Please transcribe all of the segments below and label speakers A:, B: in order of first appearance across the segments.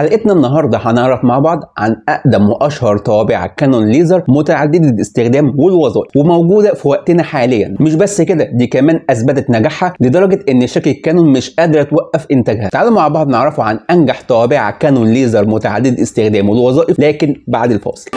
A: حلقتنا النهارده هنعرف مع بعض عن اقدم واشهر طوابع كانون ليزر متعدده الاستخدام والوظائف وموجوده في وقتنا حاليا مش بس كده دي كمان اثبتت نجاحها لدرجه ان شركه كانون مش قادره توقف انتاجها تعالوا مع بعض نعرفوا عن انجح طوابع كانون ليزر متعدده الاستخدام والوظائف لكن بعد الفاصل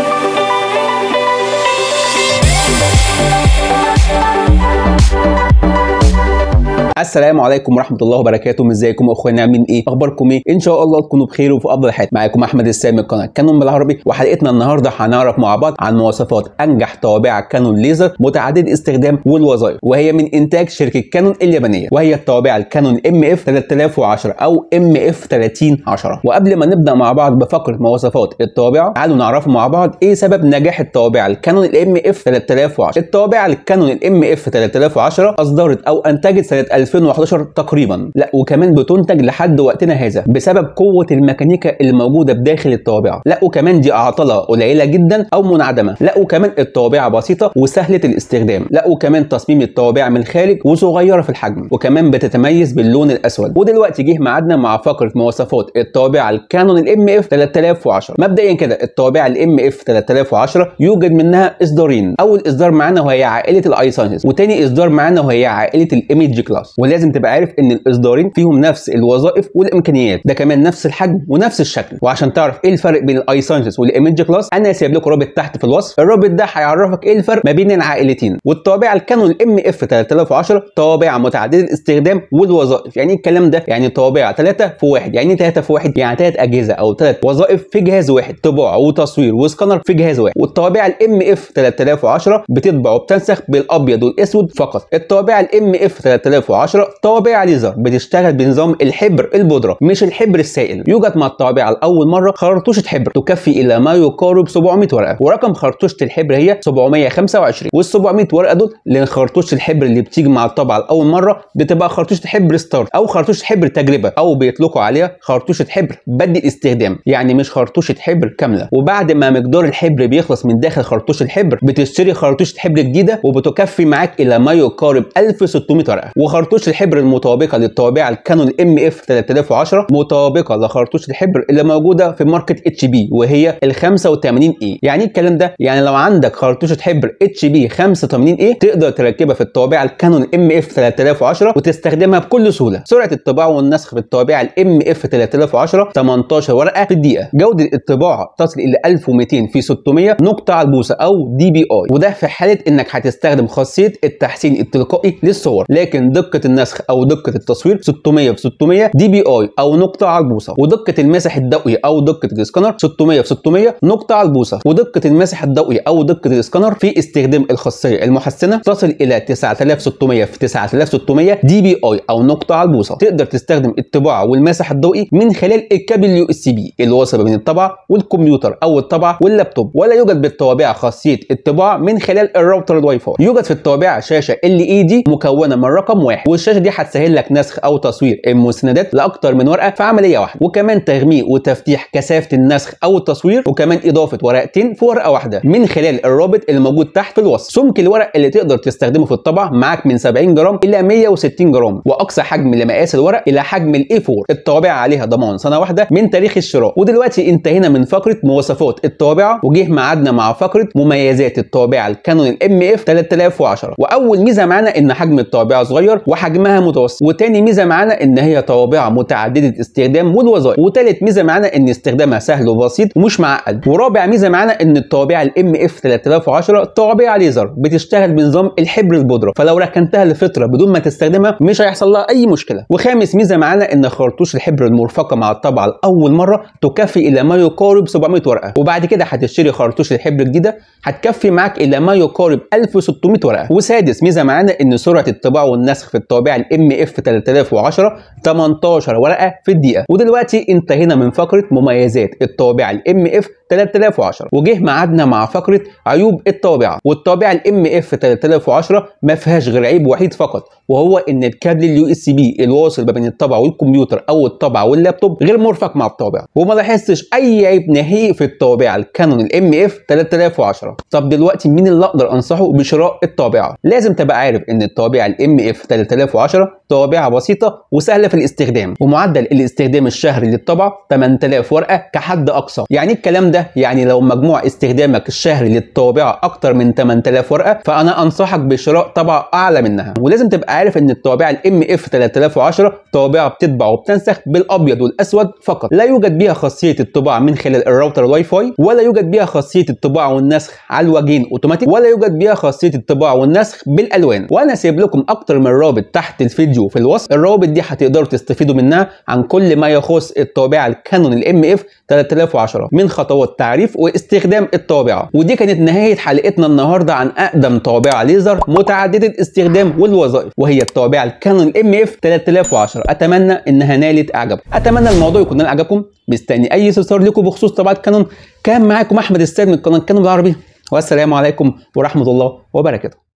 A: السلام عليكم ورحمه الله وبركاته ازيكم اخوانا عاملين ايه اخباركم ايه ان شاء الله تكونوا بخير وفي افضل حال معاكم احمد السامي من قناه كانون بالعربي وحلقتنا النهارده هنعرف مع بعض عن مواصفات انجح طوابع كانون ليزر متعدد الاستخدام والوظائف وهي من انتاج شركه كانون اليابانيه وهي الطوابع الكانون ام اف 3010 او ام اف 3010 وقبل ما نبدا مع بعض بفقره مواصفات الطوابع تعالوا نعرف مع بعض ايه سبب نجاح الطوابع الكانون الام اف 3010 الطوابع الكانون الام اف 3010 اصدرت او انتجت سنه 2011 تقريبا لا وكمان بتنتج لحد وقتنا هذا بسبب قوه الميكانيكا الموجوده بداخل الطوابع لا وكمان دي اعطله قليله جدا او منعدمه لا وكمان الطوابع بسيطه وسهله الاستخدام لا وكمان تصميم الطوابع من الخارج وصغيره في الحجم وكمان بتتميز باللون الاسود ودلوقتي جه ميعادنا مع فقره مواصفات الطوابع الكانون الام اف 3010 مبدئيا كده الطوابع الام اف 3010 يوجد منها اصدارين اول اصدار معانا وهي عائله الايسانس وتاني اصدار معانا وهي عائله الايمج كلاس ولازم تبقى عارف ان الاصدارين فيهم نفس الوظائف والامكانيات ده كمان نفس الحجم ونفس الشكل وعشان تعرف ايه الفرق بين الاي سانشيز والايمج كلاس انا سايب لكم رابط تحت في الوصف الرابط ده هيعرفك ايه الفرق ما بين العائلتين والطابعه الكانون ام اف 3010 طابعه متعدده الاستخدام والوظائف يعني إيه الكلام ده يعني طابعه 3 في 1 يعني 3 إيه في 1 يعني 3 اجهزه او 3 وظائف في جهاز واحد طباعه وتصوير وسكانر في جهاز واحد والطابعه الام اف 3010 بتطبع وبتنسخ بالابيض والاسود فقط الطابعه الام اف 3010 10 طوابع ليزر بتشتغل بنظام الحبر البودره مش الحبر السائل يوجد مع الطوابع لاول مره خرطوشه حبر تكفي الى ما يقارب 700 ورقه ورقم خرطوشه الحبر هي 725 وال 700 ورقه دول لان خرطوشه الحبر اللي بتيجي مع الطابعه لاول مره بتبقى خرطوشه حبر ستارت او خرطوشه حبر تجربه او بيطلقوا عليها خرطوشه حبر بدء استخدام يعني مش خرطوشه حبر كامله وبعد ما مقدار الحبر بيخلص من داخل خرطوش الحبر بتشتري خرطوشه حبر جديده وبتكفي معاك الى ما يقارب 1600 ورقه وخرطوش خرطوش الحبر المطابقه للطابعه الكانون ام اف 3010 مطابقه لخرطوش الحبر اللي موجوده في ماركه اتش بي وهي ال 85 اي e. يعني ايه الكلام ده يعني لو عندك خرطوشه حبر اتش بي 85 اي تقدر تركبها في الطابعه الكانون ام اف 3010 وتستخدمها بكل سهوله سرعه الطباعه والنسخ في الطابعه الام اف 3010 18 ورقه في الدقيقه جوده الطباعه تصل الى 1200 في 600 نقطه على البوصه او دي بي اي وده في حاله انك هتستخدم خاصيه التحسين التلقائي للصور لكن دقه النسخ او دقه التصوير 600 في 600 دي بي اي او نقطه على البوصه ودقه المسح الضوئي او دقه الاسكانر 600 في 600 نقطه على البوصه ودقه المسح الضوئي او دقه الاسكانر في استخدام الخاصيه المحسنه تصل الى 9600 في 9600 دي بي اي او نقطه على البوصه تقدر تستخدم الطباعه والمسح الضوئي من خلال الكابل يو اس بي اللي وصل بين الطبعه والكمبيوتر او الطبعه واللابتوب ولا يوجد بالطوابع خاصيه الطباعه من خلال الراوتر الواي فاي يوجد في الطوابع شاشه ال اي دي مكونه من رقم واحد والشاشه دي هتسهل لك نسخ او تصوير المسندات لاكثر من ورقه في عمليه واحده وكمان تغميق وتفتيح كثافه النسخ او التصوير وكمان اضافه ورقتين في ورقه واحده من خلال الرابط الموجود تحت في الوصف سمك الورق اللي تقدر تستخدمه في الطبع معاك من 70 جرام الى 160 جرام واقصى حجم لمقاس الورق الى حجم الاي 4 الطوابع عليها ضمان سنه واحده من تاريخ الشراء ودلوقتي انتهينا من فقره مواصفات الطابعه وجه ميعادنا مع فقره مميزات الطابعه الكانون ام اف 3010 واول ميزه معانا ان حجم الطابعه صغير وح حجمها متوسط وتاني ميزه معانا ان هي طوابع متعدده الاستخدام والوظائف وتالت ميزه معانا ان استخدامها سهل وبسيط ومش معقد ورابع ميزه معانا ان الطوابع الام اف 3010 طوابع ليزر بتشتغل بنظام الحبر البودره فلو ركنتها لفتره بدون ما تستخدمها مش هيحصل لها اي مشكله وخامس ميزه معانا ان خرطوش الحبر المرفقه مع الطبعه لاول مره تكفي الى ما يقارب 700 ورقه وبعد كده هتشتري خرطوش الحبر جديده هتكفي معاك الى ما يقارب 1600 ورقه وسادس ميزه معانا ان سرعه الطباعه والنسخ في الطبع طابع الام اف 3010 18 ورقه في الدقيقه ودلوقتي انتهينا من فقره مميزات الطابع الام اف 3010 وجه ميعادنا مع فقره عيوب الطابعه والطابعه الام اف 3010 ما فيهاش غير عيب وحيد فقط وهو ان الكابل اليو اس بي الواصل ما بين الطابعه والكمبيوتر او الطابعه واللابتوب غير مرفق مع الطابعه وما لاحظتش اي عيب نهائي في الطابعه الكانون الام اف 3010 طب دلوقتي مين اللي اقدر انصحه بشراء الطابعه لازم تبقى عارف ان الطابعه الام اف 3010 8010 طابعة بسيطة وسهلة في الاستخدام ومعدل الاستخدام الشهري للطبعة 8000 ورقة كحد أقصى يعني الكلام ده يعني لو مجموع استخدامك الشهري للطابعة أكتر من 8000 ورقة فأنا أنصحك بشراء طبعة أعلى منها ولازم تبقى عارف إن الطابعة الام اف 3010 طابعة بتطبع وبتنسخ بالأبيض والأسود فقط لا يوجد بيها خاصية الطباعة من خلال الراوتر الواي فاي ولا يوجد بيها خاصية الطباعة والنسخ على الوجهين أوتوماتيك ولا يوجد بيها خاصية الطباعة والنسخ بالألوان وأنا سايب لكم أكتر من رابط تحت الفيديو في الوصف الروابط دي هتقدروا تستفيدوا منها عن كل ما يخص الطابعه الكانون الام اف 3010 من خطوات تعريف واستخدام الطابعه ودي كانت نهايه حلقتنا النهارده عن اقدم طابعه ليزر متعدده الاستخدام والوظائف وهي الطابعه الكانون الام اف 3010 اتمنى انها نالت اعجابكم اتمنى الموضوع يكون نال اعجابكم مستني اي استفسار لكم بخصوص طابعه كانون كان معاكم احمد السيد من قناه كانون بالعربي والسلام عليكم ورحمه الله وبركاته